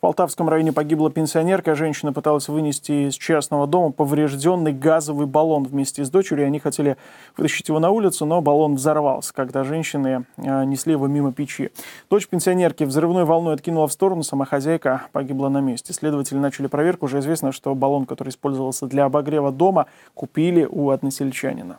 В Полтавском районе погибла пенсионерка. Женщина пыталась вынести из частного дома поврежденный газовый баллон вместе с дочерью. Они хотели вытащить его на улицу, но баллон взорвался, когда женщины э, несли его мимо печи. Дочь пенсионерки взрывной волной откинула в сторону, сама хозяйка погибла на месте. Следователи начали проверку. Уже известно, что баллон, который использовался для обогрева дома, купили у односельчанина.